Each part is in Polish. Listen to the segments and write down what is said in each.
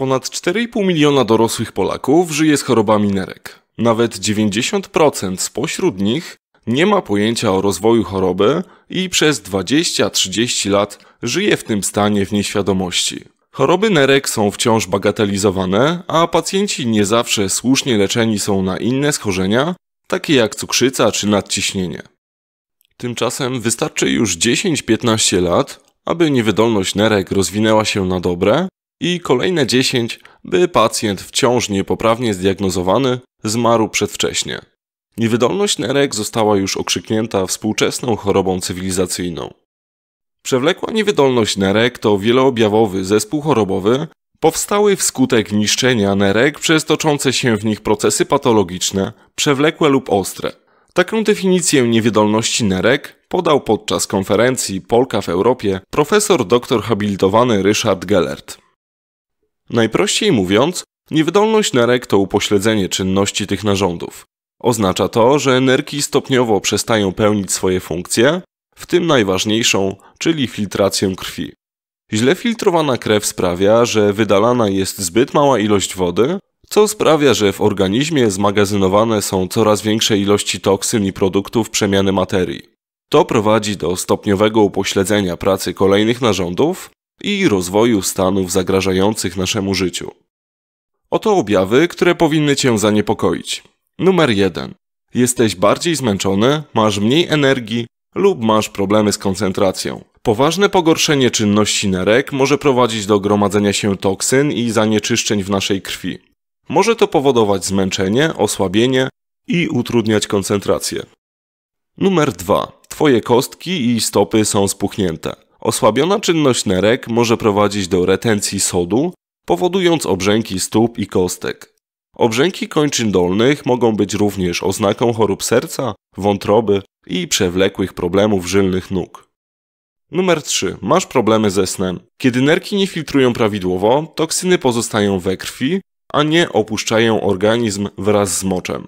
Ponad 4,5 miliona dorosłych Polaków żyje z chorobami nerek. Nawet 90% spośród nich nie ma pojęcia o rozwoju choroby i przez 20-30 lat żyje w tym stanie w nieświadomości. Choroby nerek są wciąż bagatelizowane, a pacjenci nie zawsze słusznie leczeni są na inne schorzenia, takie jak cukrzyca czy nadciśnienie. Tymczasem wystarczy już 10-15 lat, aby niewydolność nerek rozwinęła się na dobre i kolejne 10, by pacjent wciąż niepoprawnie zdiagnozowany zmarł przedwcześnie. Niewydolność nerek została już okrzyknięta współczesną chorobą cywilizacyjną. Przewlekła niewydolność nerek to wieloobjawowy zespół chorobowy powstały wskutek niszczenia nerek przez toczące się w nich procesy patologiczne, przewlekłe lub ostre. Taką definicję niewydolności nerek podał podczas konferencji Polka w Europie profesor dr habilitowany Ryszard Gellert. Najprościej mówiąc, niewydolność nerek to upośledzenie czynności tych narządów. Oznacza to, że nerki stopniowo przestają pełnić swoje funkcje, w tym najważniejszą, czyli filtrację krwi. Źle filtrowana krew sprawia, że wydalana jest zbyt mała ilość wody, co sprawia, że w organizmie zmagazynowane są coraz większe ilości toksyn i produktów przemiany materii. To prowadzi do stopniowego upośledzenia pracy kolejnych narządów, i rozwoju stanów zagrażających naszemu życiu. Oto objawy, które powinny Cię zaniepokoić. Numer 1. Jesteś bardziej zmęczony, masz mniej energii lub masz problemy z koncentracją. Poważne pogorszenie czynności nerek może prowadzić do gromadzenia się toksyn i zanieczyszczeń w naszej krwi. Może to powodować zmęczenie, osłabienie i utrudniać koncentrację. Numer 2. Twoje kostki i stopy są spuchnięte. Osłabiona czynność nerek może prowadzić do retencji sodu, powodując obrzęki stóp i kostek. Obrzęki kończyn dolnych mogą być również oznaką chorób serca, wątroby i przewlekłych problemów żylnych nóg. Numer 3. Masz problemy ze snem. Kiedy nerki nie filtrują prawidłowo, toksyny pozostają we krwi, a nie opuszczają organizm wraz z moczem.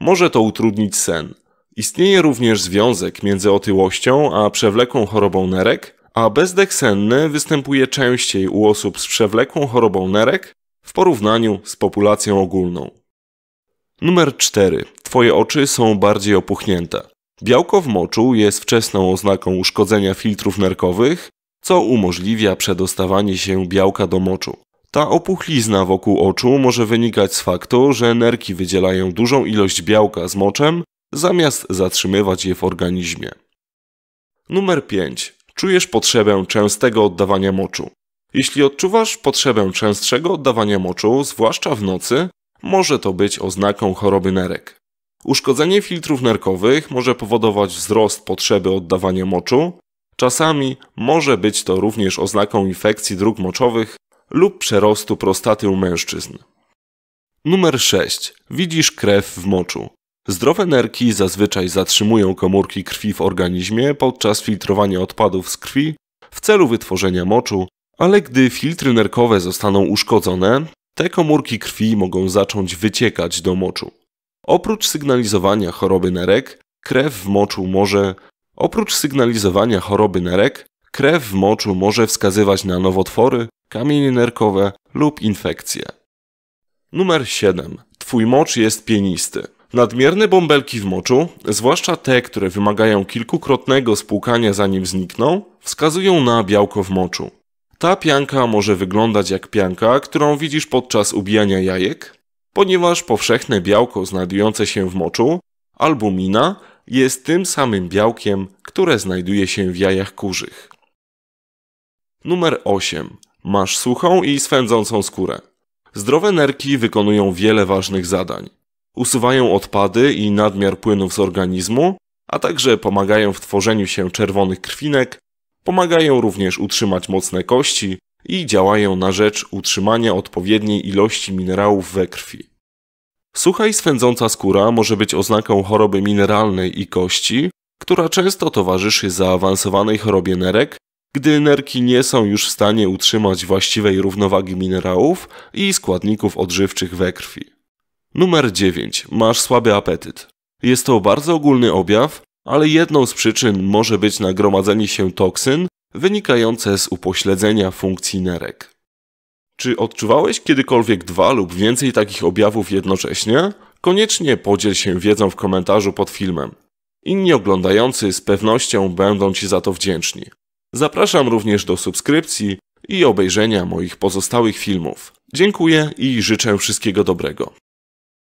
Może to utrudnić sen. Istnieje również związek między otyłością a przewlekłą chorobą nerek, a bezdek senny występuje częściej u osób z przewlekłą chorobą nerek w porównaniu z populacją ogólną. Numer 4. Twoje oczy są bardziej opuchnięte. Białko w moczu jest wczesną oznaką uszkodzenia filtrów nerkowych, co umożliwia przedostawanie się białka do moczu. Ta opuchlizna wokół oczu może wynikać z faktu, że nerki wydzielają dużą ilość białka z moczem, zamiast zatrzymywać je w organizmie. Numer 5 czujesz potrzebę częstego oddawania moczu. Jeśli odczuwasz potrzebę częstszego oddawania moczu, zwłaszcza w nocy, może to być oznaką choroby nerek. Uszkodzenie filtrów nerkowych może powodować wzrost potrzeby oddawania moczu. Czasami może być to również oznaką infekcji dróg moczowych lub przerostu prostaty u mężczyzn. Numer 6. Widzisz krew w moczu. Zdrowe nerki zazwyczaj zatrzymują komórki krwi w organizmie podczas filtrowania odpadów z krwi w celu wytworzenia moczu, ale gdy filtry nerkowe zostaną uszkodzone, te komórki krwi mogą zacząć wyciekać do moczu. Oprócz sygnalizowania choroby nerek, krew w moczu może oprócz sygnalizowania choroby nerek, krew w moczu może wskazywać na nowotwory, kamienie nerkowe lub infekcje. Numer 7. Twój mocz jest pienisty. Nadmierne bąbelki w moczu, zwłaszcza te, które wymagają kilkukrotnego spłukania zanim znikną, wskazują na białko w moczu. Ta pianka może wyglądać jak pianka, którą widzisz podczas ubijania jajek, ponieważ powszechne białko znajdujące się w moczu, albumina, jest tym samym białkiem, które znajduje się w jajach kurzych. Numer 8. Masz suchą i swędzącą skórę. Zdrowe nerki wykonują wiele ważnych zadań usuwają odpady i nadmiar płynów z organizmu, a także pomagają w tworzeniu się czerwonych krwinek, pomagają również utrzymać mocne kości i działają na rzecz utrzymania odpowiedniej ilości minerałów we krwi. Sucha i swędząca skóra może być oznaką choroby mineralnej i kości, która często towarzyszy zaawansowanej chorobie nerek, gdy nerki nie są już w stanie utrzymać właściwej równowagi minerałów i składników odżywczych we krwi. Numer 9. Masz słaby apetyt. Jest to bardzo ogólny objaw, ale jedną z przyczyn może być nagromadzenie się toksyn wynikające z upośledzenia funkcji nerek. Czy odczuwałeś kiedykolwiek dwa lub więcej takich objawów jednocześnie? Koniecznie podziel się wiedzą w komentarzu pod filmem. Inni oglądający z pewnością będą Ci za to wdzięczni. Zapraszam również do subskrypcji i obejrzenia moich pozostałych filmów. Dziękuję i życzę wszystkiego dobrego.